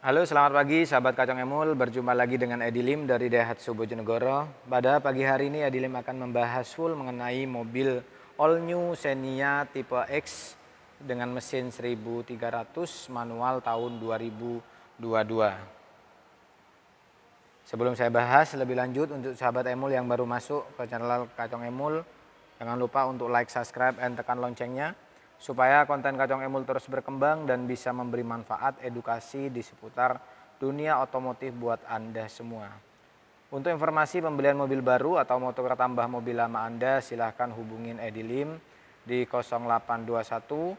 Halo, selamat pagi sahabat Kacang Emul. Berjumpa lagi dengan Edi Lim dari Daihatsu Bojonegoro. Pada pagi hari ini Edi Lim akan membahas full mengenai mobil all new Xenia tipe X dengan mesin 1300 manual tahun 2022. Sebelum saya bahas lebih lanjut untuk sahabat Emul yang baru masuk ke channel Kacang Emul, jangan lupa untuk like, subscribe, dan tekan loncengnya supaya konten Kacang Emul terus berkembang dan bisa memberi manfaat edukasi di seputar dunia otomotif buat Anda semua. Untuk informasi pembelian mobil baru atau motor tambah mobil lama Anda, silahkan hubungin Edi Lim di 0821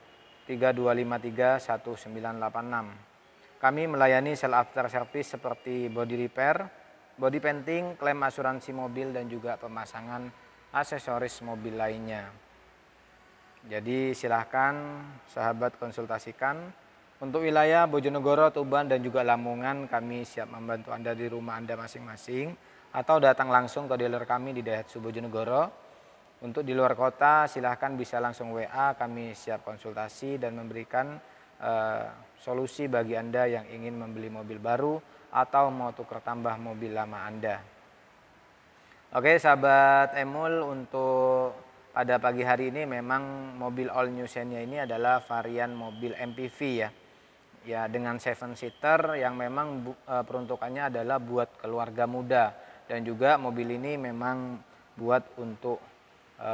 3253 1986. Kami melayani sel after service seperti body repair, body painting, klaim asuransi mobil, dan juga pemasangan aksesoris mobil lainnya. Jadi silahkan sahabat konsultasikan. Untuk wilayah Bojonegoro, Tuban, dan juga Lamongan kami siap membantu Anda di rumah Anda masing-masing atau datang langsung ke dealer kami di Daihatsu Bojonegoro. Untuk di luar kota silahkan bisa langsung WA, kami siap konsultasi dan memberikan uh, solusi bagi Anda yang ingin membeli mobil baru atau mau tukar tambah mobil lama Anda. Oke sahabat Emul untuk pada pagi hari ini memang mobil all new Xenia ini adalah varian mobil MPV ya. Ya dengan seven seater yang memang bu, e, peruntukannya adalah buat keluarga muda dan juga mobil ini memang buat untuk e,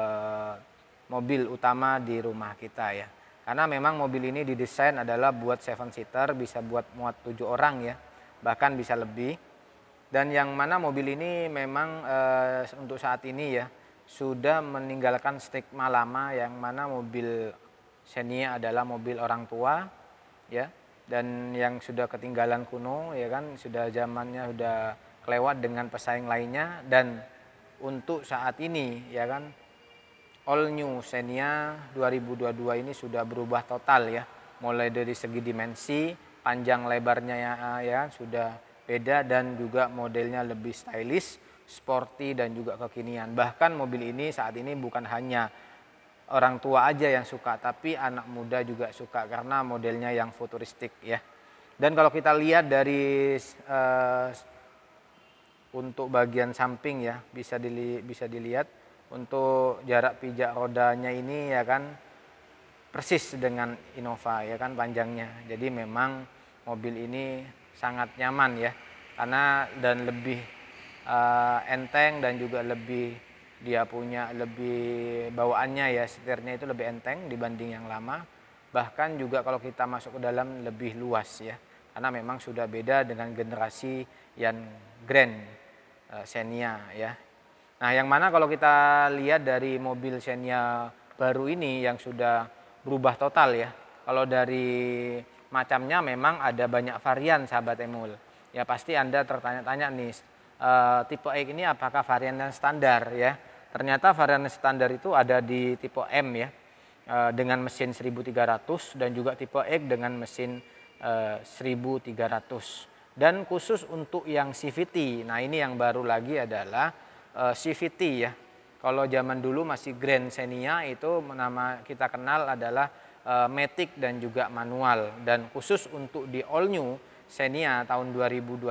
mobil utama di rumah kita ya. Karena memang mobil ini didesain adalah buat seven seater bisa buat muat tujuh orang ya, bahkan bisa lebih. Dan yang mana mobil ini memang e, untuk saat ini ya sudah meninggalkan stigma lama yang mana mobil Xenia adalah mobil orang tua ya dan yang sudah ketinggalan kuno ya kan sudah zamannya sudah kelewat dengan pesaing lainnya dan untuk saat ini ya kan all new Xenia 2022 ini sudah berubah total ya mulai dari segi dimensi panjang lebarnya ya, ya kan, sudah beda dan juga modelnya lebih stylish sporty dan juga kekinian. Bahkan mobil ini saat ini bukan hanya orang tua aja yang suka, tapi anak muda juga suka karena modelnya yang futuristik ya. Dan kalau kita lihat dari uh, untuk bagian samping ya bisa dili bisa dilihat untuk jarak pijak rodanya ini ya kan persis dengan Innova ya kan panjangnya. Jadi memang mobil ini sangat nyaman ya karena dan lebih uh, enteng dan juga lebih dia punya lebih bawaannya ya setirnya itu lebih enteng dibanding yang lama bahkan juga kalau kita masuk ke dalam lebih luas ya karena memang sudah beda dengan generasi yang Grand uh, Xenia ya nah yang mana kalau kita lihat dari mobil Xenia baru ini yang sudah berubah total ya kalau dari macamnya memang ada banyak varian sahabat Emul ya pasti anda tertanya-tanya nih uh, tipe E ini apakah varian yang standar ya. Ternyata varian standar itu ada di tipe M ya uh, dengan mesin 1300 dan juga tipe E dengan mesin uh, eh, 1300. Dan khusus untuk yang CVT, nah ini yang baru lagi adalah uh, CVT ya. Kalau zaman dulu masih Grand Senia itu nama kita kenal adalah uh, Matic dan juga manual. Dan khusus untuk di all new Senia tahun 2022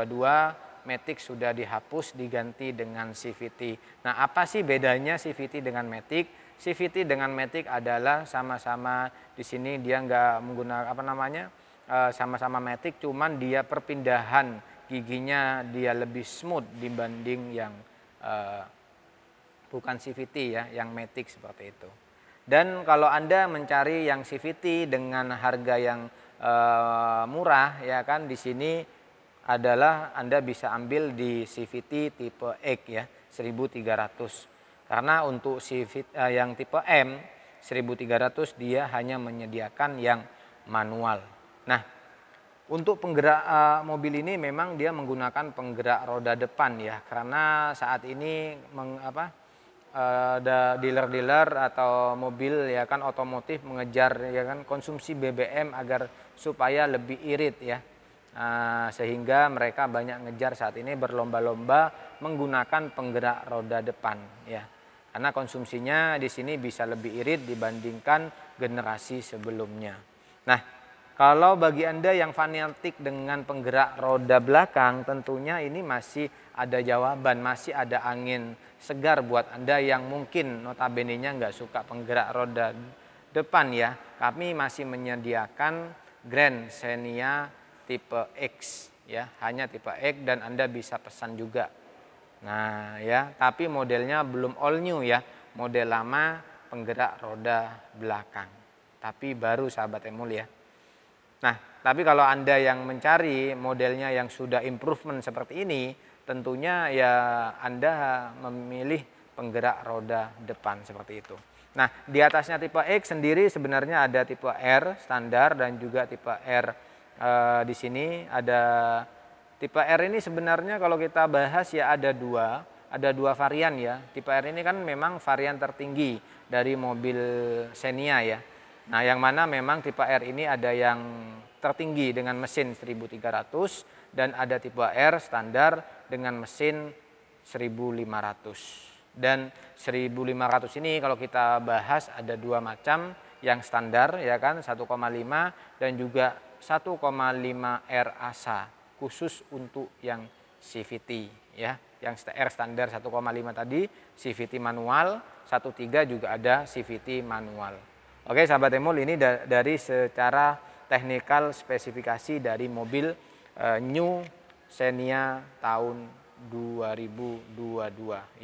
Matic sudah dihapus diganti dengan CVT. Nah, apa sih bedanya CVT dengan Matic? CVT dengan Matic adalah sama-sama di sini dia nggak menggunakan apa namanya eh, sama-sama Matic, cuman dia perpindahan giginya dia lebih smooth dibanding yang uh, bukan CVT ya, yang Matic seperti itu. Dan kalau anda mencari yang CVT dengan harga yang uh, murah ya kan di sini adalah Anda bisa ambil di CVT tipe X ya 1300 karena untuk CVT uh, eh, yang tipe M 1300 dia hanya menyediakan yang manual. Nah, untuk penggerak uh, mobil ini memang dia menggunakan penggerak roda depan ya karena saat ini meng, apa ada eh, uh, dealer-dealer atau mobil ya kan otomotif mengejar ya kan konsumsi BBM agar supaya lebih irit ya Ah, sehingga mereka banyak ngejar saat ini berlomba-lomba menggunakan penggerak roda depan ya karena konsumsinya di sini bisa lebih irit dibandingkan generasi sebelumnya. Nah, kalau bagi Anda yang fanatik dengan penggerak roda belakang, tentunya ini masih ada jawaban, masih ada angin segar buat Anda yang mungkin notabene-nya nggak suka penggerak roda depan ya. Kami masih menyediakan Grand senia tipe X ya, hanya tipe X dan Anda bisa pesan juga. Nah, ya, tapi modelnya belum all new ya. Model lama penggerak roda belakang. Tapi baru sahabat Emul ya. Nah, tapi kalau Anda yang mencari modelnya yang sudah improvement seperti ini, tentunya ya Anda memilih penggerak roda depan seperti itu. Nah, di atasnya tipe X sendiri sebenarnya ada tipe R standar dan juga tipe R uh, di sini ada tipe R ini sebenarnya kalau kita bahas ya ada dua, ada dua varian ya. Tipe R ini kan memang varian tertinggi dari mobil Xenia ya. Nah, yang mana memang tipe R ini ada yang tertinggi dengan mesin 1300 dan ada tipe R standar dengan mesin 1500. Dan 1500 ini kalau kita bahas ada dua macam yang standar ya kan 1,5 dan juga 1,5 R ASA khusus untuk yang CVT ya yang R standar 1,5 tadi CVT manual 13 juga ada CVT manual oke sahabat emul ini da dari secara teknikal spesifikasi dari mobil e, new Xenia tahun 2022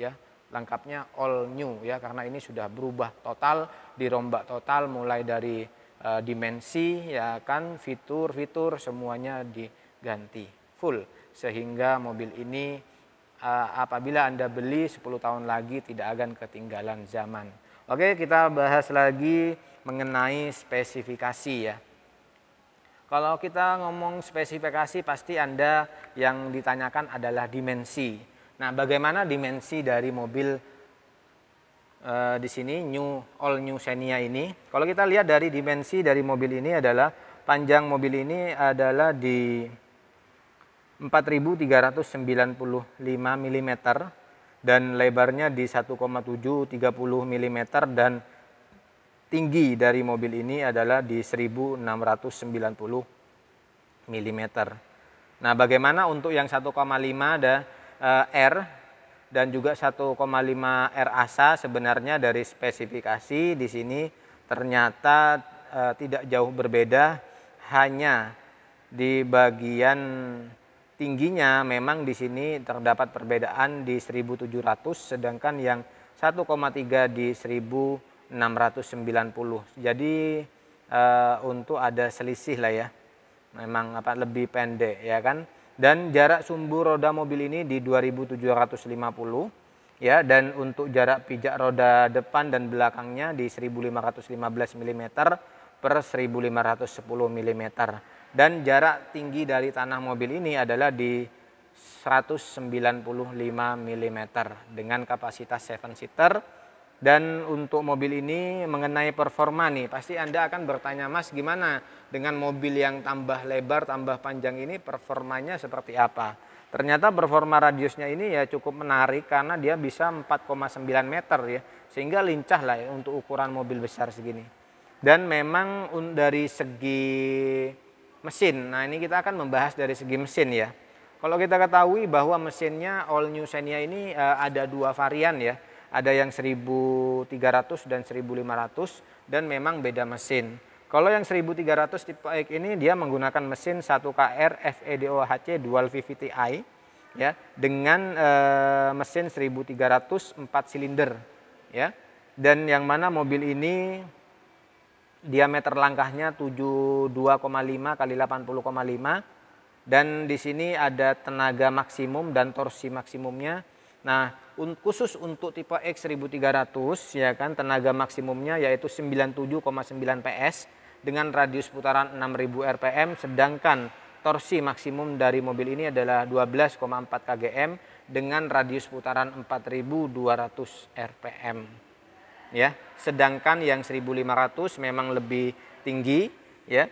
ya lengkapnya all new ya karena ini sudah berubah total dirombak total mulai dari Eh, dimensi ya kan fitur-fitur semuanya diganti full sehingga mobil ini eh, apabila Anda beli 10 tahun lagi tidak akan ketinggalan zaman. Oke, kita bahas lagi mengenai spesifikasi ya. Kalau kita ngomong spesifikasi pasti Anda yang ditanyakan adalah dimensi. Nah, bagaimana dimensi dari mobil uh, di sini new all new Xenia ini. Kalau kita lihat dari dimensi dari mobil ini adalah panjang mobil ini adalah di 4.395 mm dan lebarnya di 1,730 mm dan tinggi dari mobil ini adalah di 1690 mm. Nah, bagaimana untuk yang 1,5 ada eh, R dan juga 1,5 R ASA sebenarnya dari spesifikasi di sini ternyata e, tidak jauh berbeda hanya di bagian tingginya memang di sini terdapat perbedaan di 1700 sedangkan yang 1,3 di 1690. Jadi e, untuk ada selisih lah ya. Memang apa lebih pendek ya kan dan jarak sumbu roda mobil ini di 2750 ya dan untuk jarak pijak roda depan dan belakangnya di 1515 mm per 1510 mm dan jarak tinggi dari tanah mobil ini adalah di 195 mm dengan kapasitas seven seater dan untuk mobil ini mengenai performa nih, pasti Anda akan bertanya, Mas gimana dengan mobil yang tambah lebar, tambah panjang ini performanya seperti apa? Ternyata performa radiusnya ini ya cukup menarik karena dia bisa 4,9 meter ya, sehingga lincah lah ya untuk ukuran mobil besar segini. Dan memang dari segi mesin, nah ini kita akan membahas dari segi mesin ya. Kalau kita ketahui bahwa mesinnya all new Xenia ini eh, ada dua varian ya, ada yang 1300 dan 1500 dan memang beda mesin. Kalau yang 1300 tipe X ini dia menggunakan mesin 1KR FEDOHC dual VVTi ya dengan e, mesin 1300 4 silinder ya. Dan yang mana mobil ini diameter langkahnya 72,5 kali 80,5 dan di sini ada tenaga maksimum dan torsi maksimumnya. Nah, khusus untuk tipe X 1300 ya kan tenaga maksimumnya yaitu 97,9 PS dengan radius putaran 6000 rpm sedangkan torsi maksimum dari mobil ini adalah 12,4 kgm dengan radius putaran 4200 rpm ya sedangkan yang 1500 memang lebih tinggi ya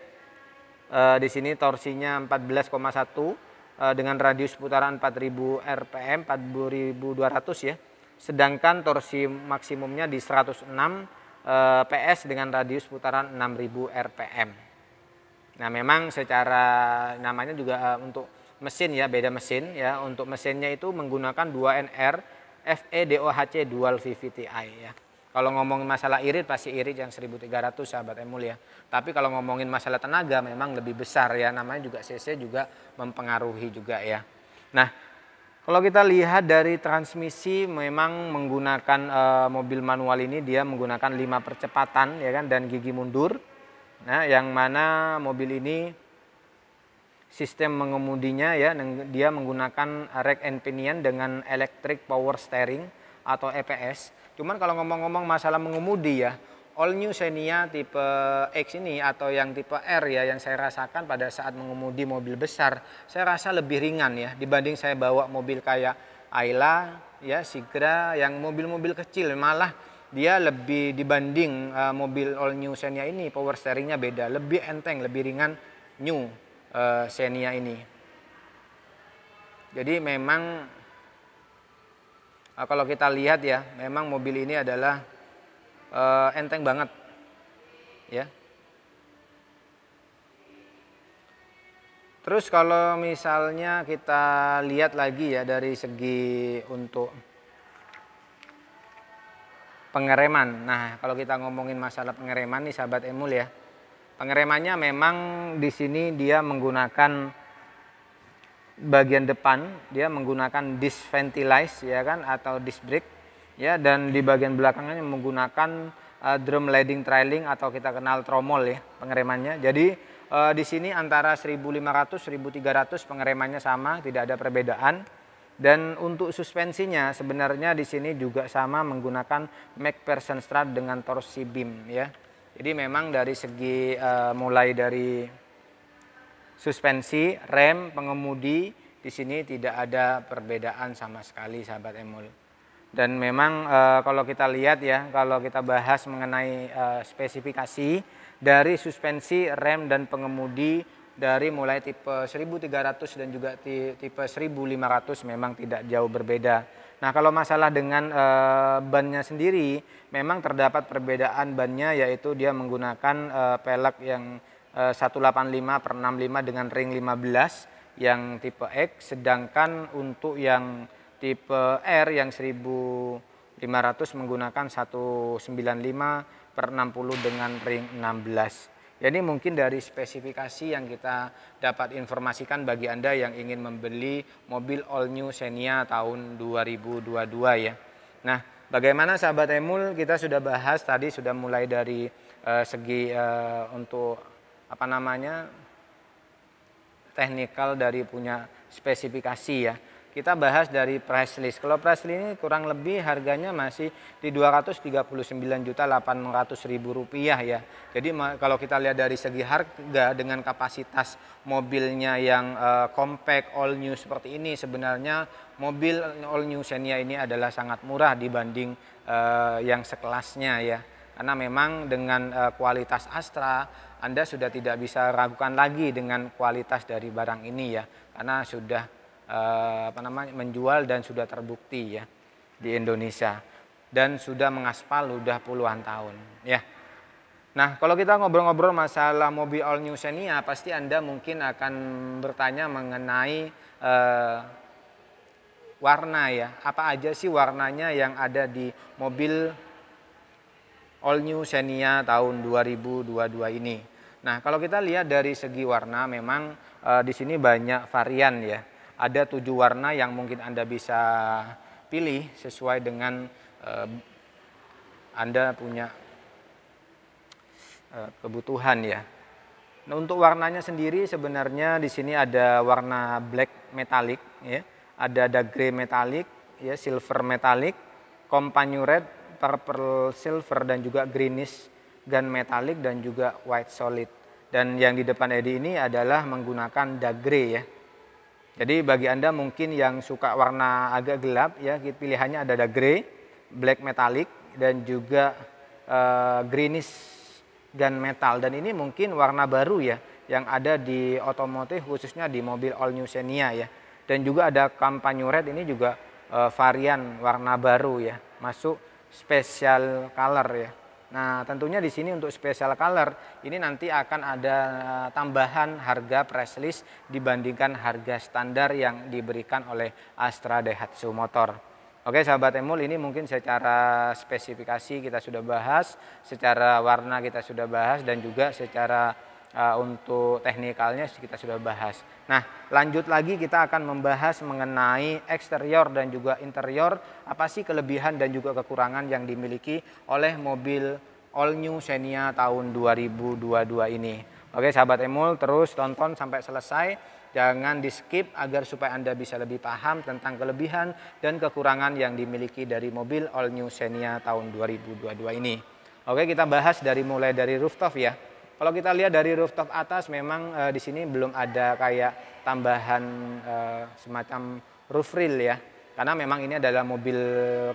e, di sini torsinya 14,1 Eh, dengan radius putaran 4000 rpm 4200 ya sedangkan torsi maksimumnya di 106 eh, PS dengan radius putaran 6000 rpm. Nah, memang secara namanya juga eh, untuk mesin ya, beda mesin ya. Untuk mesinnya itu menggunakan 2NR FEDOHC DOHC dual VVTi ya. Kalau ngomongin masalah irit pasti irit yang 1300 sahabat emul ya. Tapi kalau ngomongin masalah tenaga memang lebih besar ya. Namanya juga CC juga mempengaruhi juga ya. Nah kalau kita lihat dari transmisi memang menggunakan e, mobil manual ini dia menggunakan 5 percepatan ya kan dan gigi mundur. Nah yang mana mobil ini sistem mengemudinya ya dia menggunakan rack and pinion dengan electric power steering atau EPS Cuman kalau ngomong-ngomong masalah mengemudi ya, all new Xenia tipe X ini atau yang tipe R ya yang saya rasakan pada saat mengemudi mobil besar, saya rasa lebih ringan ya dibanding saya bawa mobil kayak Ayla, ya Sigra yang mobil-mobil kecil malah dia lebih dibanding uh, mobil all new Xenia ini power steeringnya beda, lebih enteng, lebih ringan new uh, Xenia ini. Jadi memang uh, kalau kita lihat ya, memang mobil ini adalah uh, enteng banget, ya. Terus kalau misalnya kita lihat lagi ya dari segi untuk pengereman. Nah, kalau kita ngomongin masalah pengereman nih sahabat Emul ya. Pengeremannya memang di sini dia menggunakan bagian depan dia menggunakan disc ventilize ya kan atau disc brake ya dan di bagian belakangnya menggunakan uh, drum leading trailing atau kita kenal tromol ya pengeremannya. Jadi uh, di sini antara 1500 1300 pengeremannya sama, tidak ada perbedaan. Dan untuk suspensinya sebenarnya di sini juga sama menggunakan MacPherson strut dengan torsi beam ya. Jadi memang dari segi uh, mulai dari suspensi, rem, pengemudi di sini tidak ada perbedaan sama sekali sahabat emul. Dan memang e, kalau kita lihat ya, kalau kita bahas mengenai e, spesifikasi dari suspensi, rem dan pengemudi dari mulai tipe 1300 dan juga tipe 1500 memang tidak jauh berbeda. Nah, kalau masalah dengan e, bannya sendiri memang terdapat perbedaan bannya yaitu dia menggunakan e, pelek yang 185 eh, per 65 dengan ring 15 yang tipe X sedangkan untuk yang tipe R yang 1500 menggunakan 195 per 60 dengan ring 16 jadi mungkin dari spesifikasi yang kita dapat informasikan bagi Anda yang ingin membeli mobil all new Xenia tahun 2022 ya. Nah, bagaimana sahabat Emul kita sudah bahas tadi sudah mulai dari uh, segi uh, untuk apa namanya teknikal dari punya spesifikasi ya. Kita bahas dari price list. Kalau price list ini kurang lebih harganya masih di juta ribu rupiah ya. Jadi kalau kita lihat dari segi harga dengan kapasitas mobilnya yang uh, compact all new seperti ini sebenarnya mobil all new Xenia ini adalah sangat murah dibanding uh, yang sekelasnya ya. Karena memang dengan uh, kualitas Astra anda sudah tidak bisa ragukan lagi dengan kualitas dari barang ini ya, karena sudah eh, apa namanya menjual dan sudah terbukti ya di Indonesia dan sudah mengaspal sudah puluhan tahun ya. Nah, kalau kita ngobrol-ngobrol masalah mobil all new Xenia, pasti Anda mungkin akan bertanya mengenai eh, warna ya. Apa aja sih warnanya yang ada di mobil all new Xenia tahun 2022 ini. Nah, kalau kita lihat dari segi warna memang e, di sini banyak varian ya. Ada tujuh warna yang mungkin Anda bisa pilih sesuai dengan e, Anda punya e, kebutuhan ya. Nah, untuk warnanya sendiri sebenarnya di sini ada warna black metallic ya, ada ada grey metallic ya, silver metallic, companion red purple silver dan juga greenish gun metallic dan juga white solid. Dan yang di depan Edi ini adalah menggunakan dark grey ya. Jadi bagi Anda mungkin yang suka warna agak gelap ya pilihannya ada dark grey, black metallic dan juga uh, greenish Metal dan ini mungkin warna baru ya yang ada di otomotif khususnya di mobil all new Xenia ya. Dan juga ada kampanye red ini juga eh, varian warna baru ya masuk special color ya. Nah, tentunya di sini untuk special color ini nanti akan ada eh, tambahan harga press list dibandingkan harga standar yang diberikan oleh Astra Daihatsu Motor. Oke sahabat emul ini mungkin secara spesifikasi kita sudah bahas, secara warna kita sudah bahas dan juga secara Eh, untuk teknikalnya kita sudah bahas. Nah, lanjut lagi kita akan membahas mengenai eksterior dan juga interior, apa sih kelebihan dan juga kekurangan yang dimiliki oleh mobil all new Xenia tahun 2022 ini. Oke, sahabat Emul, terus tonton sampai selesai. Jangan di skip agar supaya Anda bisa lebih paham tentang kelebihan dan kekurangan yang dimiliki dari mobil all new Xenia tahun 2022 ini. Oke, kita bahas dari mulai dari rooftop ya. Kalau kita lihat dari rooftop atas memang e, di sini belum ada kayak tambahan e, semacam roof rail ya. Karena memang ini adalah mobil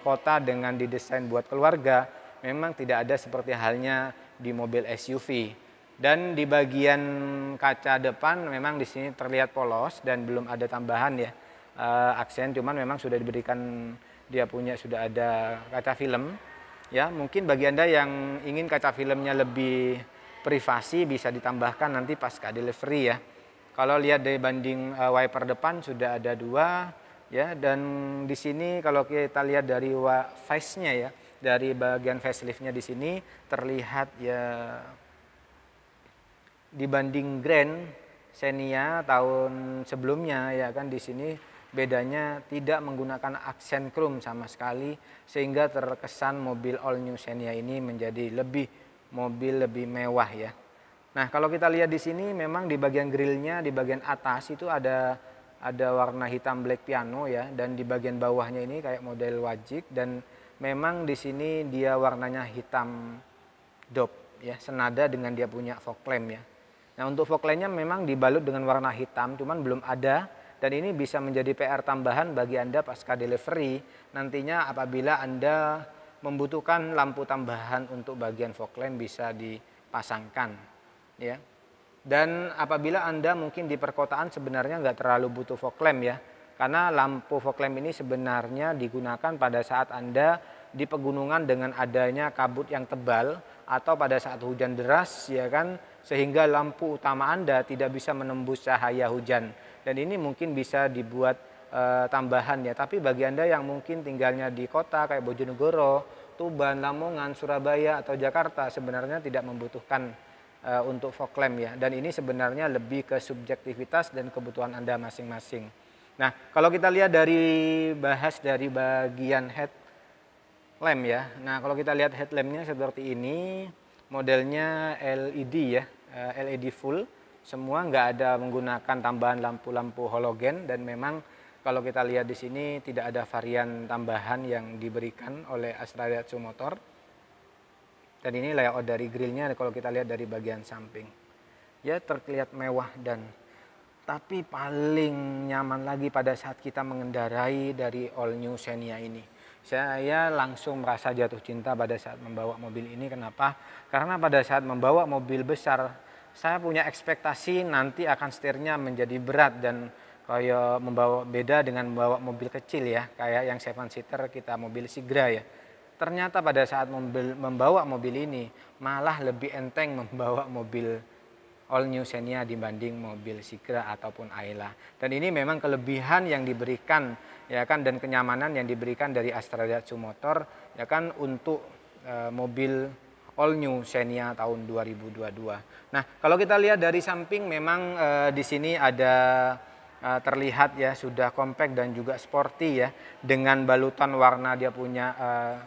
kota dengan didesain buat keluarga, memang tidak ada seperti halnya di mobil SUV. Dan di bagian kaca depan memang di sini terlihat polos dan belum ada tambahan ya e, eh, aksen, cuman memang sudah diberikan dia punya sudah ada kaca film ya mungkin bagi anda yang ingin kaca filmnya lebih privasi bisa ditambahkan nanti pasca delivery ya. Kalau lihat dari banding eh, wiper depan sudah ada dua ya dan di sini kalau kita lihat dari face-nya ya dari bagian faceliftnya di sini terlihat ya dibanding Grand Xenia tahun sebelumnya ya kan di sini bedanya tidak menggunakan aksen chrome sama sekali sehingga terkesan mobil all new Xenia ini menjadi lebih mobil lebih mewah ya. Nah, kalau kita lihat di sini memang di bagian grillnya di bagian atas itu ada ada warna hitam black piano ya dan di bagian bawahnya ini kayak model wajik dan memang di sini dia warnanya hitam dop ya senada dengan dia punya fog lamp ya. Nah, untuk fog lampnya memang dibalut dengan warna hitam cuman belum ada dan ini bisa menjadi PR tambahan bagi Anda pasca delivery nantinya apabila Anda membutuhkan lampu tambahan untuk bagian fog lamp bisa dipasangkan ya. Dan apabila Anda mungkin di perkotaan sebenarnya nggak terlalu butuh fog lamp ya. Karena lampu fog lamp ini sebenarnya digunakan pada saat Anda di pegunungan dengan adanya kabut yang tebal atau pada saat hujan deras ya kan sehingga lampu utama Anda tidak bisa menembus cahaya hujan dan ini mungkin bisa dibuat e, tambahan ya. Tapi bagi Anda yang mungkin tinggalnya di kota kayak Bojonegoro, Tuban, Lamongan, Surabaya atau Jakarta sebenarnya tidak membutuhkan e, untuk lamp ya. Dan ini sebenarnya lebih ke subjektivitas dan kebutuhan Anda masing-masing. Nah, kalau kita lihat dari bahas dari bagian head headlamp ya. Nah, kalau kita lihat headlampnya seperti ini, modelnya LED ya, eh, LED full. Semua nggak ada menggunakan tambahan lampu-lampu halogen dan memang kalau kita lihat di sini tidak ada varian tambahan yang diberikan oleh Astra Daihatsu Motor. Dan ini layout dari grillnya kalau kita lihat dari bagian samping. Ya terlihat mewah dan tapi paling nyaman lagi pada saat kita mengendarai dari all new Xenia ini. Saya langsung merasa jatuh cinta pada saat membawa mobil ini. Kenapa? Karena pada saat membawa mobil besar, saya punya ekspektasi nanti akan setirnya menjadi berat dan kayak membawa beda dengan membawa mobil kecil ya kayak yang seven seater kita mobil Sigra ya ternyata pada saat mobil, membawa mobil ini malah lebih enteng membawa mobil all new Xenia dibanding mobil Sigra ataupun Ayla dan ini memang kelebihan yang diberikan ya kan dan kenyamanan yang diberikan dari Astra Datsun Motor ya kan untuk e, mobil all new Xenia tahun 2022 nah kalau kita lihat dari samping memang e, di sini ada Eh, terlihat ya sudah compact dan juga sporty ya dengan balutan warna dia punya uh,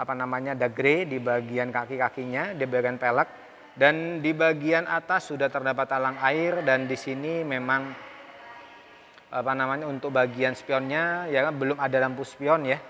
apa namanya the grey di bagian kaki-kakinya di bagian pelek dan di bagian atas sudah terdapat talang air dan di sini memang apa namanya untuk bagian spionnya ya kan, belum ada lampu spion ya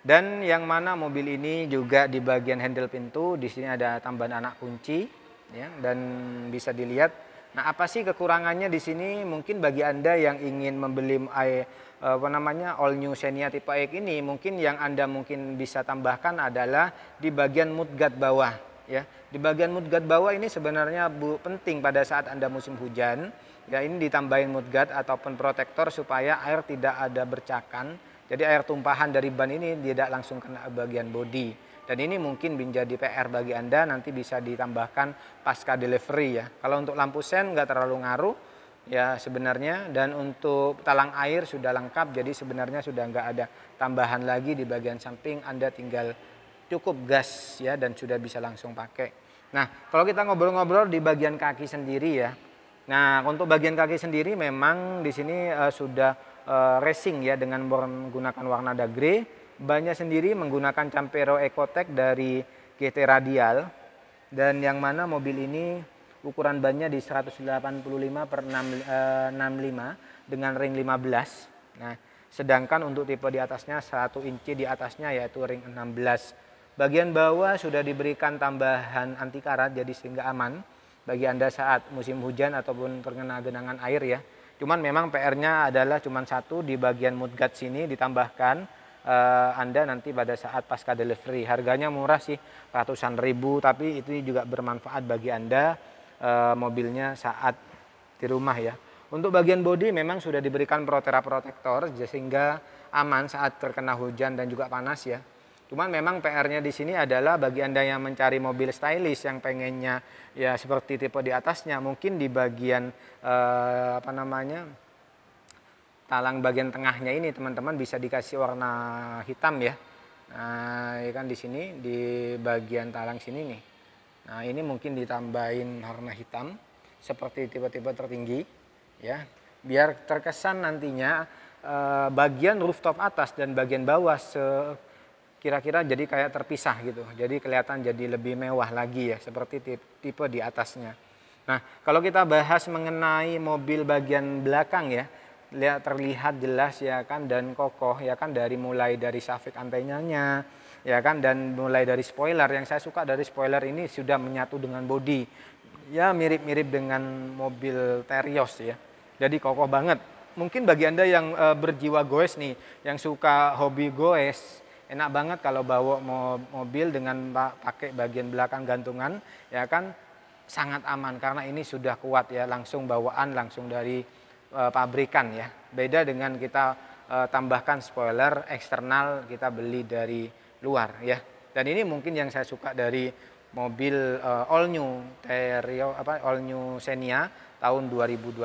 dan yang mana mobil ini juga di bagian handle pintu di sini ada tambahan anak kunci ya dan bisa dilihat Nah, apa sih kekurangannya di sini? Mungkin bagi Anda yang ingin membeli eh, apa namanya all new Xenia tipe X ini, mungkin yang Anda mungkin bisa tambahkan adalah di bagian mudguard bawah ya. Di bagian mudguard bawah ini sebenarnya bu, penting pada saat Anda musim hujan. Ya, ini ditambahin mudguard ataupun protektor supaya air tidak ada bercakan. Jadi air tumpahan dari ban ini tidak langsung kena bagian bodi. Dan ini mungkin menjadi PR bagi Anda nanti bisa ditambahkan pasca delivery ya. Kalau untuk lampu sen nggak terlalu ngaruh ya sebenarnya dan untuk talang air sudah lengkap jadi sebenarnya sudah nggak ada tambahan lagi di bagian samping Anda tinggal cukup gas ya dan sudah bisa langsung pakai. Nah kalau kita ngobrol-ngobrol di bagian kaki sendiri ya. Nah untuk bagian kaki sendiri memang di sini uh, sudah uh, racing ya dengan menggunakan warna dark grey. Banyak sendiri menggunakan Campero Ecotec dari GT Radial dan yang mana mobil ini ukuran bannya di 185 per 6, eh, 65 dengan ring 15. Nah, sedangkan untuk tipe di atasnya 1 inci di atasnya yaitu ring 16. Bagian bawah sudah diberikan tambahan anti karat jadi sehingga aman bagi Anda saat musim hujan ataupun terkena genangan air ya. Cuman memang PR-nya adalah cuman satu di bagian mudguard sini ditambahkan uh, Anda nanti pada saat pasca delivery. Harganya murah sih, ratusan ribu, tapi itu juga bermanfaat bagi Anda uh, mobilnya saat di rumah ya. Untuk bagian bodi memang sudah diberikan Protera protektor sehingga aman saat terkena hujan dan juga panas ya. Cuman memang PR-nya di sini adalah bagi Anda yang mencari mobil stylish yang pengennya ya seperti tipe di atasnya mungkin di bagian eh, apa namanya talang bagian tengahnya ini teman-teman bisa dikasih warna hitam ya. Nah, ya kan di sini di bagian talang sini nih. Nah, ini mungkin ditambahin warna hitam seperti tiba-tiba tertinggi ya. Biar terkesan nantinya eh, bagian rooftop atas dan bagian bawah se kira-kira jadi kayak terpisah gitu. Jadi kelihatan jadi lebih mewah lagi ya seperti tipe di atasnya. Nah, kalau kita bahas mengenai mobil bagian belakang ya, lihat terlihat jelas ya kan dan kokoh ya kan dari mulai dari safik antenanya ya kan dan mulai dari spoiler yang saya suka dari spoiler ini sudah menyatu dengan body ya mirip-mirip dengan mobil Terios ya jadi kokoh banget mungkin bagi anda yang e, berjiwa goes nih yang suka hobi goes enak banget kalau bawa mobil dengan pakai bagian belakang gantungan ya kan sangat aman karena ini sudah kuat ya langsung bawaan langsung dari Eh, pabrikan ya. Beda dengan kita eh, tambahkan spoiler eksternal kita beli dari luar ya. Dan ini mungkin yang saya suka dari mobil uh, all new Terio apa all new Xenia tahun 2022.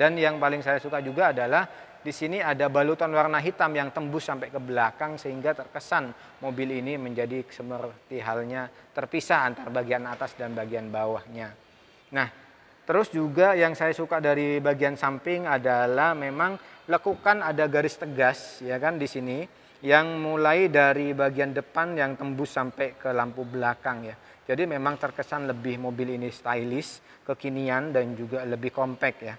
Dan yang paling saya suka juga adalah di sini ada balutan warna hitam yang tembus sampai ke belakang sehingga terkesan mobil ini menjadi seperti halnya terpisah antar bagian atas dan bagian bawahnya. Nah, Terus juga yang saya suka dari bagian samping adalah memang lekukan ada garis tegas ya kan di sini yang mulai dari bagian depan yang tembus sampai ke lampu belakang ya. Jadi memang terkesan lebih mobil ini stylish, kekinian dan juga lebih compact ya.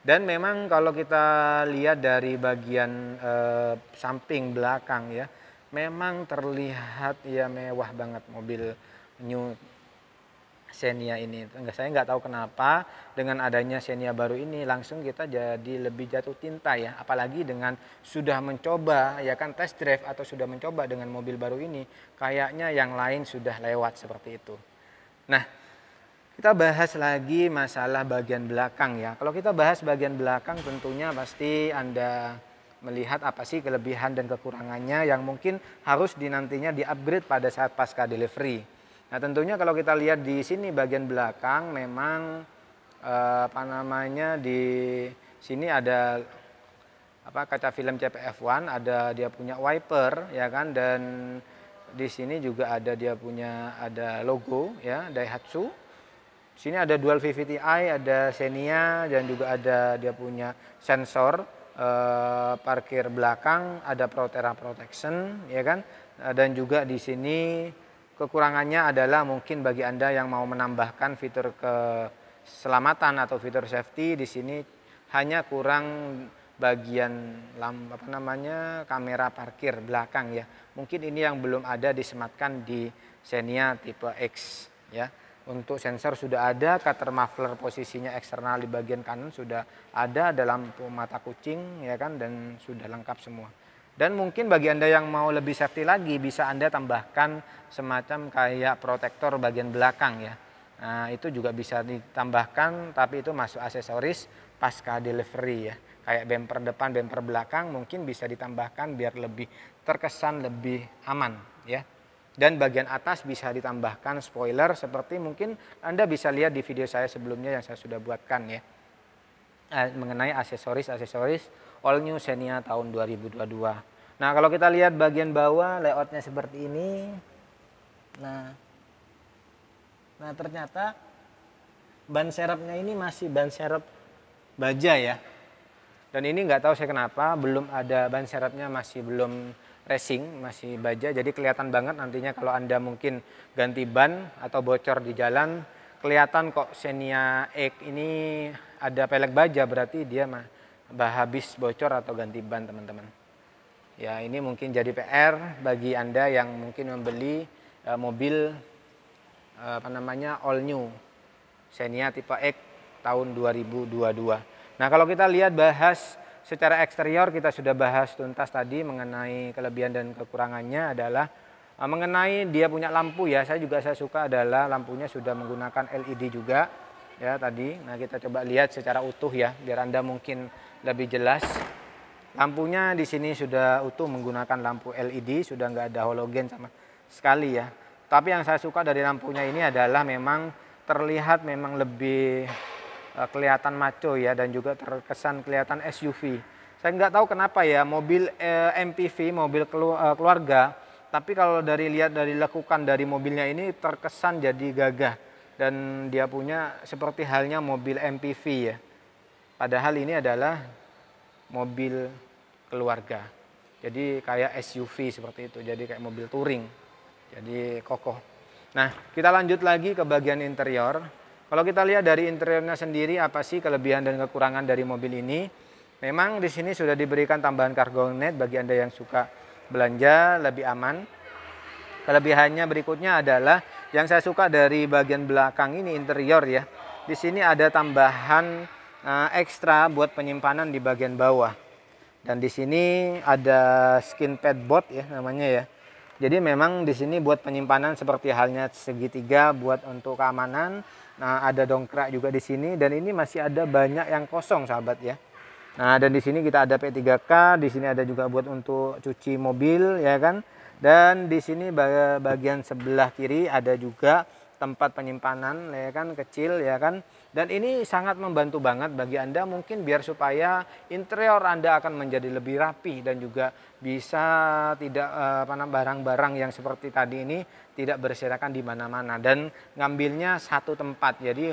Dan memang kalau kita lihat dari bagian e, samping belakang ya, memang terlihat ya mewah banget mobil new Xenia ini. Enggak saya nggak tahu kenapa dengan adanya Xenia baru ini langsung kita jadi lebih jatuh cinta ya, apalagi dengan sudah mencoba ya kan test drive atau sudah mencoba dengan mobil baru ini, kayaknya yang lain sudah lewat seperti itu. Nah, kita bahas lagi masalah bagian belakang ya. Kalau kita bahas bagian belakang tentunya pasti Anda melihat apa sih kelebihan dan kekurangannya yang mungkin harus dinantinya di-upgrade pada saat pasca delivery. Nah tentunya kalau kita lihat di sini bagian belakang memang eh, apa namanya di sini ada apa kaca film CPF1 ada dia punya wiper ya kan dan di sini juga ada dia punya ada logo ya Daihatsu. Di sini ada dual VVT-i ada Xenia dan juga ada dia punya sensor eh, parkir belakang, ada Protera Protection ya kan. Dan juga di sini Kekurangannya adalah mungkin bagi Anda yang mau menambahkan fitur keselamatan atau fitur safety di sini hanya kurang bagian lamp, apa namanya kamera parkir belakang ya. Mungkin ini yang belum ada disematkan di Xenia tipe X ya. Untuk sensor sudah ada, cutter muffler posisinya eksternal di bagian kanan sudah ada dalam mata kucing ya kan dan sudah lengkap semua. Dan mungkin bagi Anda yang mau lebih safety lagi bisa Anda tambahkan semacam kayak protektor bagian belakang ya. Nah, itu juga bisa ditambahkan tapi itu masuk aksesoris pasca delivery ya. Kayak bumper depan, bumper belakang mungkin bisa ditambahkan biar lebih terkesan lebih aman ya. Dan bagian atas bisa ditambahkan spoiler seperti mungkin Anda bisa lihat di video saya sebelumnya yang saya sudah buatkan ya. Eh, mengenai aksesoris-aksesoris All New Xenia tahun 2022. Nah, kalau kita lihat bagian bawah layoutnya seperti ini. Nah, nah ternyata ban serepnya ini masih ban serep baja ya. Dan ini nggak tahu saya kenapa belum ada ban serepnya masih belum racing, masih baja. Jadi kelihatan banget nantinya kalau Anda mungkin ganti ban atau bocor di jalan, kelihatan kok Xenia X ini ada pelek baja berarti dia mah habis bocor atau ganti ban teman-teman. Ya ini mungkin jadi PR bagi anda yang mungkin membeli e, mobil e, apa namanya all new Xenia tipe X tahun 2022. Nah kalau kita lihat bahas secara eksterior kita sudah bahas tuntas tadi mengenai kelebihan dan kekurangannya adalah e, mengenai dia punya lampu ya saya juga saya suka adalah lampunya sudah menggunakan LED juga ya tadi. Nah kita coba lihat secara utuh ya biar anda mungkin lebih jelas. Lampunya di sini sudah utuh menggunakan lampu LED, sudah nggak ada halogen sama sekali ya. Tapi yang saya suka dari lampunya ini adalah memang terlihat memang lebih eh, kelihatan maco ya dan juga terkesan kelihatan SUV. Saya nggak tahu kenapa ya mobil eh, MPV, mobil eh, keluarga, tapi kalau dari lihat dari lakukan dari mobilnya ini terkesan jadi gagah dan dia punya seperti halnya mobil MPV ya Padahal ini adalah mobil keluarga. Jadi kayak SUV seperti itu, jadi kayak mobil touring. Jadi kokoh. Nah, kita lanjut lagi ke bagian interior. Kalau kita lihat dari interiornya sendiri apa sih kelebihan dan kekurangan dari mobil ini? Memang di sini sudah diberikan tambahan cargo net bagi Anda yang suka belanja lebih aman. Kelebihannya berikutnya adalah yang saya suka dari bagian belakang ini interior ya. Di sini ada tambahan Eh, ekstra buat penyimpanan di bagian bawah. Dan di sini ada skin pad bot ya namanya ya. Jadi memang di sini buat penyimpanan seperti halnya segitiga buat untuk keamanan. Nah, ada dongkrak juga di sini dan ini masih ada banyak yang kosong sahabat ya. Nah, dan di sini kita ada P3K, di sini ada juga buat untuk cuci mobil ya kan. Dan di sini bagian sebelah kiri ada juga tempat penyimpanan ya kan kecil ya kan dan ini sangat membantu banget bagi Anda mungkin biar supaya interior Anda akan menjadi lebih rapi dan juga bisa tidak eh, apa barang-barang yang seperti tadi ini tidak berserakan di mana-mana dan ngambilnya satu tempat. Jadi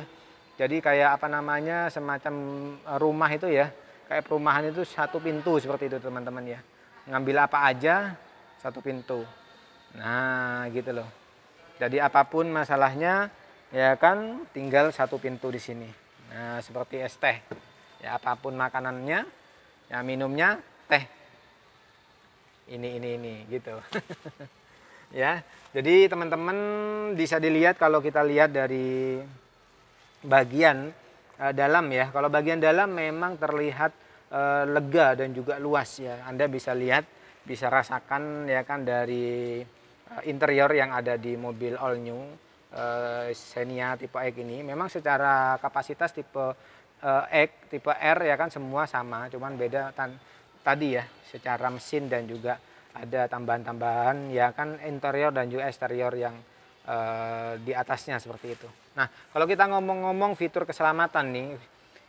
jadi kayak apa namanya semacam rumah itu ya. Kayak perumahan itu satu pintu seperti itu teman-teman ya. Ngambil apa aja satu pintu. Nah, gitu loh jadi apapun masalahnya ya kan tinggal satu pintu di sini nah seperti es teh ya apapun makanannya ya minumnya teh ini ini ini gitu ya jadi teman-teman bisa dilihat kalau kita lihat dari bagian uh, dalam ya kalau bagian dalam memang terlihat uh, lega dan juga luas ya Anda bisa lihat bisa rasakan ya kan dari Eh, interior yang ada di mobil all new uh, Xenia tipe X ini memang secara kapasitas tipe uh, X tipe R ya kan semua sama cuman beda tan tadi ya secara mesin dan juga ada tambahan-tambahan ya kan interior dan juga eksterior yang uh, di atasnya seperti itu. Nah kalau kita ngomong-ngomong fitur keselamatan nih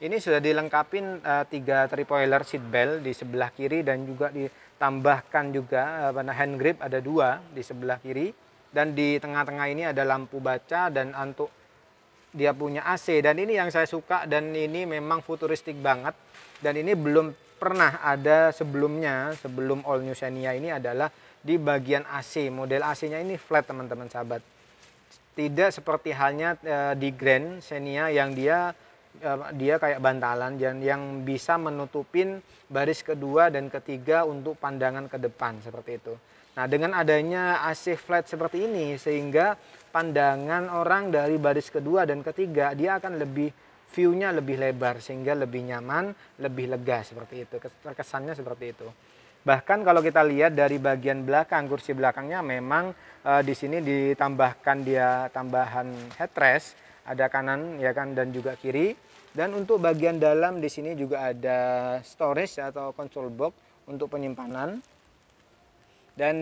ini sudah dilengkapi uh, tiga tripoiler seat belt di sebelah kiri dan juga di tambahkan juga nah, hand grip ada dua di sebelah kiri dan di tengah-tengah ini ada lampu baca dan untuk dia punya AC dan ini yang saya suka dan ini memang futuristik banget dan ini belum pernah ada sebelumnya sebelum all new Xenia ini adalah di bagian AC model AC-nya ini flat teman-teman sahabat tidak seperti halnya eh, di Grand Xenia yang dia Eh, dia kayak bantalan dan yang bisa menutupin baris kedua dan ketiga untuk pandangan ke depan seperti itu. Nah, dengan adanya AC flat seperti ini sehingga pandangan orang dari baris kedua dan ketiga dia akan lebih viewnya lebih lebar sehingga lebih nyaman, lebih lega seperti itu. Terkesannya seperti itu. Bahkan kalau kita lihat dari bagian belakang kursi belakangnya memang e, di sini ditambahkan dia tambahan headrest ada kanan ya kan dan juga kiri dan untuk bagian dalam di sini juga ada storage atau console box untuk penyimpanan. Dan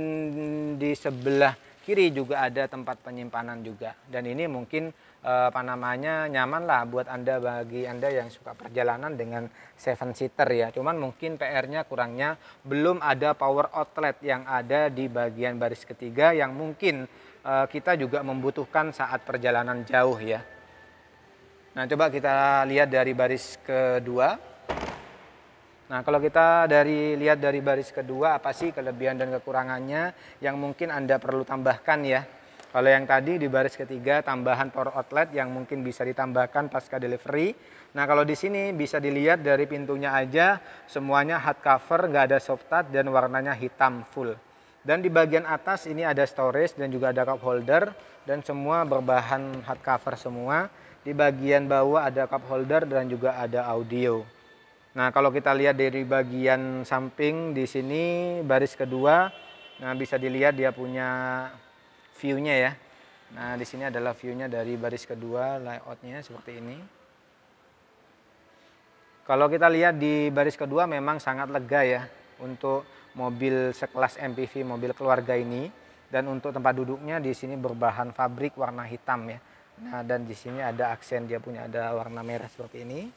di sebelah kiri juga ada tempat penyimpanan juga. Dan ini mungkin eh, apa namanya nyaman lah buat Anda bagi Anda yang suka perjalanan dengan seven seater ya. Cuman mungkin PR-nya kurangnya belum ada power outlet yang ada di bagian baris ketiga yang mungkin eh, kita juga membutuhkan saat perjalanan jauh ya. Nah, coba kita lihat dari baris kedua. Nah, kalau kita dari lihat dari baris kedua apa sih kelebihan dan kekurangannya yang mungkin Anda perlu tambahkan ya. Kalau yang tadi di baris ketiga tambahan power outlet yang mungkin bisa ditambahkan pasca delivery. Nah kalau di sini bisa dilihat dari pintunya aja semuanya hard cover, nggak ada soft touch dan warnanya hitam full. Dan di bagian atas ini ada storage dan juga ada cup holder dan semua berbahan hard cover semua. Di bagian bawah ada cup holder dan juga ada audio. Nah, kalau kita lihat dari bagian samping di sini baris kedua, nah bisa dilihat dia punya view-nya ya. Nah, di sini adalah view-nya dari baris kedua layout-nya seperti ini. Kalau kita lihat di baris kedua memang sangat lega ya untuk mobil sekelas MPV, mobil keluarga ini dan untuk tempat duduknya di sini berbahan fabrik warna hitam ya. Nah, dan di sini ada aksen dia punya ada warna merah seperti ini.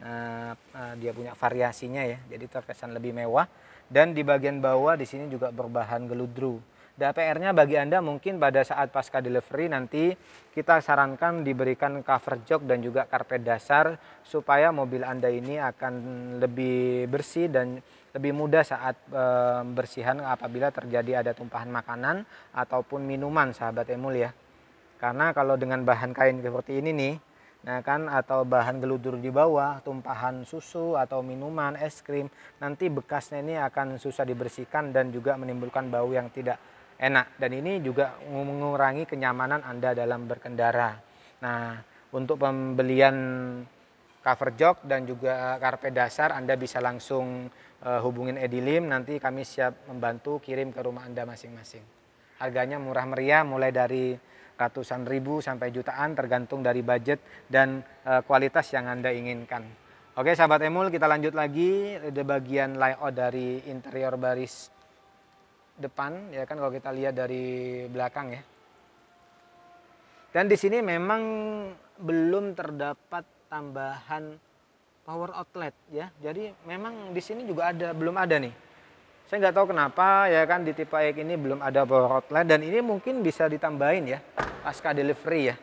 Nah, eh, dia punya variasinya ya. Jadi terkesan lebih mewah dan di bagian bawah di sini juga berbahan geludru. DPR-nya bagi Anda mungkin pada saat pasca delivery nanti kita sarankan diberikan cover jok dan juga karpet dasar supaya mobil Anda ini akan lebih bersih dan lebih mudah saat e, bersihan apabila terjadi ada tumpahan makanan ataupun minuman sahabat Emul ya. Karena kalau dengan bahan kain seperti ini nih, nah kan atau bahan geludur di bawah, tumpahan susu atau minuman es krim, nanti bekasnya ini akan susah dibersihkan dan juga menimbulkan bau yang tidak enak. Dan ini juga mengurangi kenyamanan Anda dalam berkendara. Nah, untuk pembelian cover jok dan juga karpet dasar Anda bisa langsung hubungin eh, hubungin Edilim nanti kami siap membantu kirim ke rumah Anda masing-masing. Harganya murah meriah mulai dari ratusan ribu sampai jutaan tergantung dari budget dan e, kualitas yang Anda inginkan. Oke sahabat emul kita lanjut lagi di bagian layout dari interior baris depan ya kan kalau kita lihat dari belakang ya. Dan di sini memang belum terdapat tambahan power outlet ya. Jadi memang di sini juga ada belum ada nih saya nggak tahu kenapa ya kan di tipe X ini belum ada power outlet dan ini mungkin bisa ditambahin ya pasca delivery ya.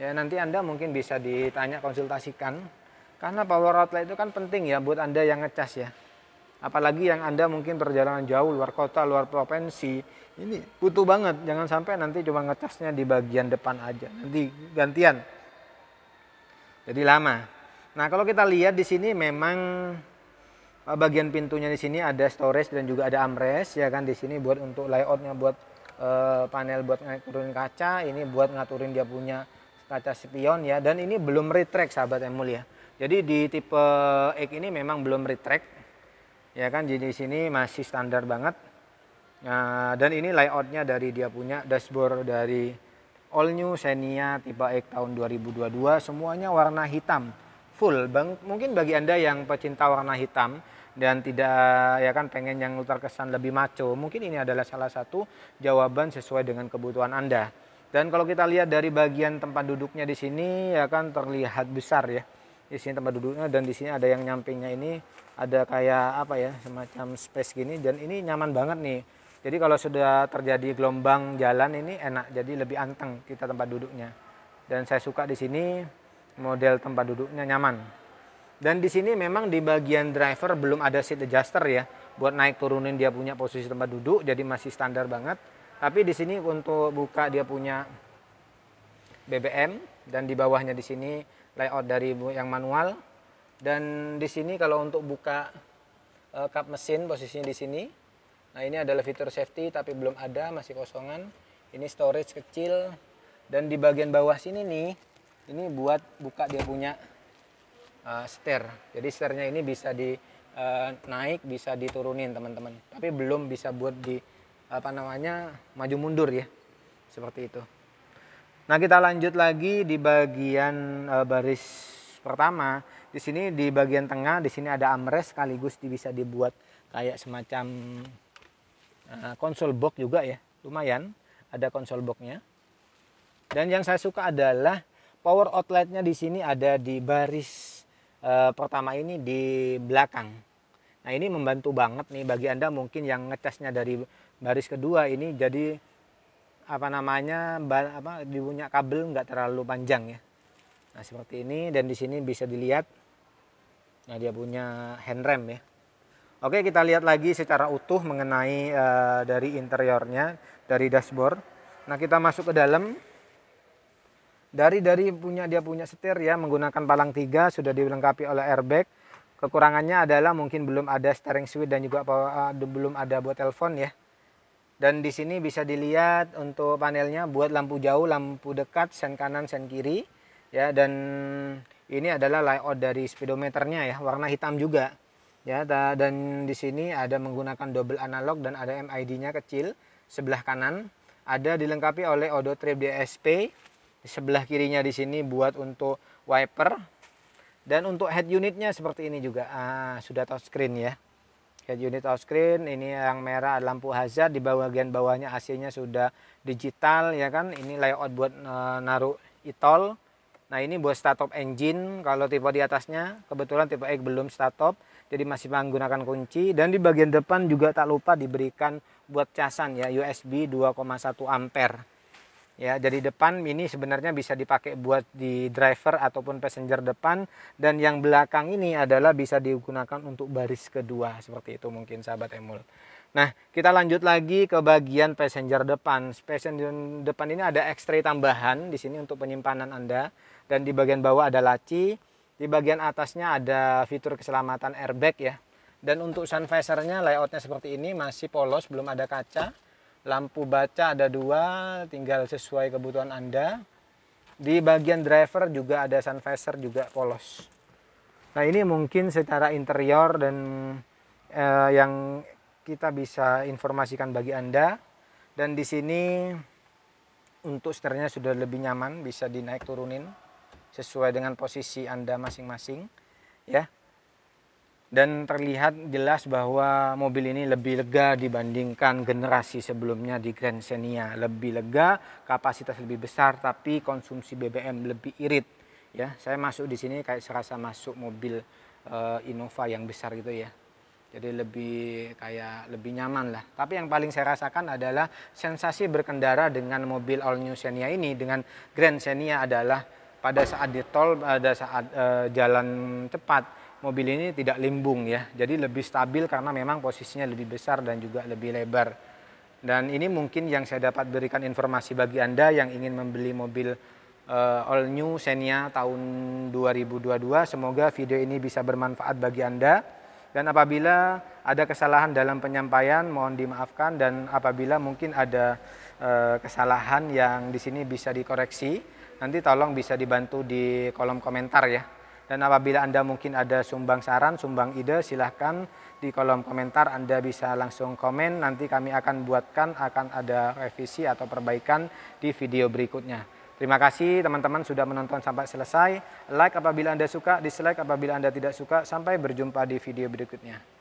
Ya nanti Anda mungkin bisa ditanya konsultasikan karena power outlet itu kan penting ya buat Anda yang ngecas ya. Apalagi yang Anda mungkin perjalanan jauh luar kota, luar provinsi. Ini butuh banget jangan sampai nanti cuma ngecasnya di bagian depan aja. Nanti gantian. Jadi lama. Nah, kalau kita lihat di sini memang eh, bagian pintunya di sini ada storage dan juga ada amres ya kan di sini buat untuk layoutnya buat Eh, panel buat ngaturin kaca, ini buat ngaturin dia punya kaca spion ya. Dan ini belum retract sahabat Emul ya. Jadi di tipe X ini memang belum retract. Ya kan, jadi ini sini masih standar banget. Nah, dan ini layoutnya dari dia punya dashboard dari all new Xenia tipe X tahun 2022 semuanya warna hitam full. Bang, mungkin bagi Anda yang pecinta warna hitam dan tidak ya kan pengen yang terkesan lebih maco. Mungkin ini adalah salah satu jawaban sesuai dengan kebutuhan Anda. Dan kalau kita lihat dari bagian tempat duduknya di sini ya kan terlihat besar ya. Di sini tempat duduknya dan di sini ada yang nyampingnya ini ada kayak apa ya semacam space gini dan ini nyaman banget nih. Jadi kalau sudah terjadi gelombang jalan ini enak, jadi lebih anteng kita tempat duduknya. Dan saya suka di sini model tempat duduknya nyaman. Dan di sini memang di bagian driver belum ada seat adjuster ya. Buat naik turunin dia punya posisi tempat duduk jadi masih standar banget. Tapi di sini untuk buka dia punya BBM dan di bawahnya di sini layout dari yang manual. Dan di sini kalau untuk buka eh, kap mesin posisinya di sini. Nah, ini adalah fitur safety tapi belum ada, masih kosongan. Ini storage kecil dan di bagian bawah sini nih ini buat buka dia punya uh, eh, stir. Jadi stirnya ini bisa di uh, naik, bisa diturunin teman-teman. Tapi belum bisa buat di apa namanya maju mundur ya, seperti itu. Nah kita lanjut lagi di bagian uh, baris pertama. Di sini di bagian tengah, di sini ada amres, sekaligus bisa dibuat kayak semacam uh, konsol box juga ya, lumayan ada konsol boxnya. Dan yang saya suka adalah power outletnya di sini ada di baris Eh, pertama ini di belakang. Nah ini membantu banget nih bagi Anda mungkin yang ngecasnya dari baris kedua ini jadi apa namanya apa punya kabel nggak terlalu panjang ya. Nah seperti ini dan di sini bisa dilihat. Nah dia punya hand rem ya. Oke kita lihat lagi secara utuh mengenai e, dari interiornya dari dashboard. Nah kita masuk ke dalam dari dari punya dia punya setir ya menggunakan palang tiga sudah dilengkapi oleh airbag kekurangannya adalah mungkin belum ada steering switch dan juga eh, belum ada buat telepon ya dan di sini bisa dilihat untuk panelnya buat lampu jauh lampu dekat sen kanan sen kiri ya dan ini adalah layout dari speedometernya ya warna hitam juga ya dan di sini ada menggunakan double analog dan ada MID-nya kecil sebelah kanan ada dilengkapi oleh odotrip DSP sebelah kirinya di sini buat untuk wiper dan untuk head unitnya seperti ini juga ah, sudah touchscreen ya head unit touchscreen ini yang merah lampu hazard di bawah bagian bawahnya AC-nya sudah digital ya kan ini layout buat e, naruh e nah ini buat start up engine kalau tipe di atasnya kebetulan tipe X belum start up jadi masih menggunakan kunci dan di bagian depan juga tak lupa diberikan buat casan ya USB 2,1 ampere ya jadi depan ini sebenarnya bisa dipakai buat di driver ataupun passenger depan dan yang belakang ini adalah bisa digunakan untuk baris kedua seperti itu mungkin sahabat emul nah kita lanjut lagi ke bagian passenger depan passenger depan ini ada ekstra tambahan di sini untuk penyimpanan anda dan di bagian bawah ada laci di bagian atasnya ada fitur keselamatan airbag ya dan untuk sun visornya layoutnya seperti ini masih polos belum ada kaca lampu baca ada dua tinggal sesuai kebutuhan anda di bagian driver juga ada sun visor juga polos nah ini mungkin secara interior dan eh, yang kita bisa informasikan bagi anda dan di sini untuk setirnya sudah lebih nyaman bisa dinaik turunin sesuai dengan posisi anda masing-masing ya dan terlihat jelas bahwa mobil ini lebih lega dibandingkan generasi sebelumnya di Grand Xenia. Lebih lega, kapasitas lebih besar tapi konsumsi BBM lebih irit. Ya, saya masuk di sini kayak serasa masuk mobil uh, Innova yang besar gitu ya. Jadi lebih kayak lebih nyaman lah. Tapi yang paling saya rasakan adalah sensasi berkendara dengan mobil all new Xenia ini dengan Grand Xenia adalah pada saat di tol pada saat uh, jalan cepat mobil ini tidak limbung ya. Jadi lebih stabil karena memang posisinya lebih besar dan juga lebih lebar. Dan ini mungkin yang saya dapat berikan informasi bagi Anda yang ingin membeli mobil uh, all new Xenia tahun 2022. Semoga video ini bisa bermanfaat bagi Anda. Dan apabila ada kesalahan dalam penyampaian, mohon dimaafkan. Dan apabila mungkin ada e, kesalahan yang di sini bisa dikoreksi, nanti tolong bisa dibantu di kolom komentar ya. Dan apabila Anda mungkin ada sumbang saran, sumbang ide, silahkan di kolom komentar Anda bisa langsung komen. Nanti kami akan buatkan, akan ada revisi atau perbaikan di video berikutnya. Terima kasih teman-teman sudah menonton sampai selesai. Like apabila Anda suka, dislike apabila Anda tidak suka. Sampai berjumpa di video berikutnya.